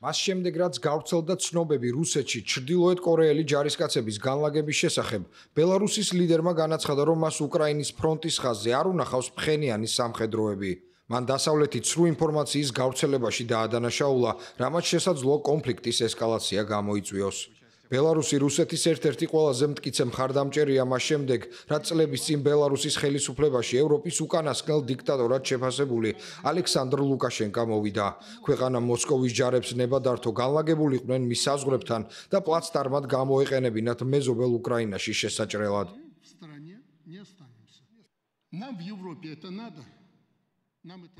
მას შემდეგ რაც გავრცელდა ცნობები რუსეთში ჩრდილოეთ კორეელი ჯარისკაცების განლაგების შესახებ, ბელარუსის ლიდერმა განაცხადა, რომ მას უკრაინის ფრონტის ხაზზე არ უნახავს ფხენიანი სამხედროები. მან დასავლეთი ცრუ ინფორმაციის გავრცელებაში დაადანაშაულა, რამაც შესაძლოა კონფლიქტის ესკალაცია გამოიწვიოს. ბელარუსი რუსეთის ერთ-ერთი ყველაზე მტკიცე მხარდამჭერია მას შემდეგ, რაც წლების წინ ბელარუსის ხელისუფლებაში ევროპის უკანასკნელ დიქტატორად შეფასებული ალექსანდრ ლუკაშენკა მოვიდა. ქვეყანა მოსკოვის ჯარებს ნება დართო განლაგებულიყვნენ მის საზღვრებთან და პლაცდარმად გამოეყენებინათ მეზობელ უკრაინაში შესაჭრელად. Э, в стране не останемся. Нам в Европе это надо.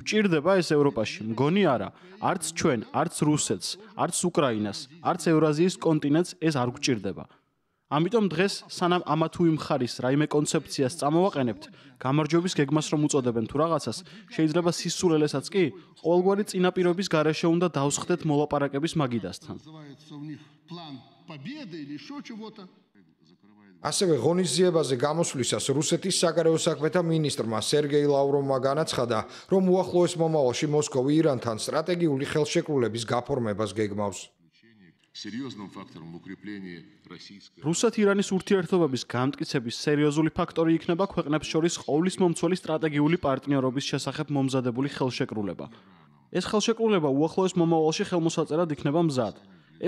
ჭირდება ეს ევროპაში, მგონი არა, არც ჩვენ, არც რუსეთს, არც უკრაინას, არც ევრაზიის კონტინენტს ეს არ გჭირდება. ამიტომ დღეს სანამ ამა თუ იმ ხარის რაიმე კონცეფციას წამოვაყენებთ, გამარჯვების გეგმას რომ უწოდებენ თუ რაღაცას, შეიძლება სისულელესაც კი ყოველგვარი წინაპირობის გარეშე უნდა დავსხდეთ მოლაპარაკების მაგიდასთან. ასევე ღონისძიებაზე გამოსვლისას რუსეთის საგარეო საქმეთა მინისტრმა სერგეი ლავროვმა განაცხადა, რომ უახლოეს მომავალში მოსკოვი ირანთან სტრატეგიული ხელშეკრულების გაფორმებას გეგმავს. серьёзным фактором укрепления российской რუსეთ-ირანის ურთიერთობების გამტკიცების სერიოზული ფაქტორი იქნება ქვეყნებს შორის ყოვლის მომცველი სტრატეგიული პარტნიორობის შესახებ მომზადებული ხელშეკრულება. ეს ხელშეკრულება უახლოეს მომავალში ხელმოსაწერად იქნება მზად.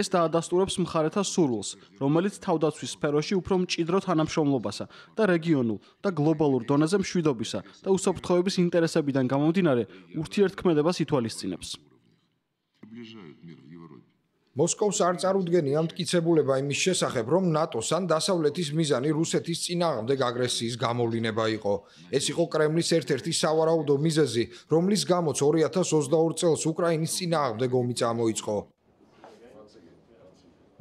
ეს დაადასტურებს მხარეთა სურვილს, რომელიც თავდაცვის სფეროში უფრო მჭიდრო თანამშრომლობასა და რეგიონულ და გლობალურ დონეზე მშვიდობისა და უსაფრთხოების ინტერესებიდან გამომდინარე ურთიერთქმედებას ითვალისწინებს. მოსკოვს არ წარუდგენია მткиცებულება იმის შესახებ, რომ ნატოს ან დასავლეთის მიზანი რუსეთის ძინააღმდეგ აგრესიის გამოვლინება იყო. ეს იყო კრემლის ერთ-ერთი სავარაუდო მიზეზი, რომლის გამოც 2022 წელს უკრაინის ძინააღმდეგ ომი წამოიწყო.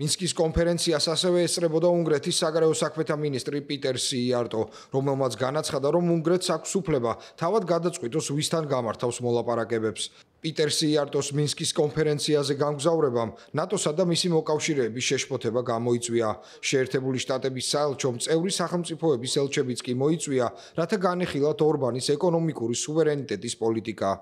მინსკის კონფერენციას ასევე ესწრებოდა უნგრეთის საგარეო საქმეთა მინისტრი პიტერ სიიარტო, რომელმაც განაცხადა, რომ უნგრეთს აქვს უფლება თავად გადაწყვიტოს ვისთან გამართავს მოლაპარაკებებს. პიტერ სიიარტოს მინსკის კონფერენციაზე განგზავრებამ ნატოსა და მისი მოკავშირეების შეშფოთება გამოიწვია. შეერთებული შტატების საელჩომ წევრი სახელმწიფოების ელჩებიც კი მოიწვია, რათა განეხილათ ორბანის ეკონომიკური სუვერენიტეტის პოლიტიკა.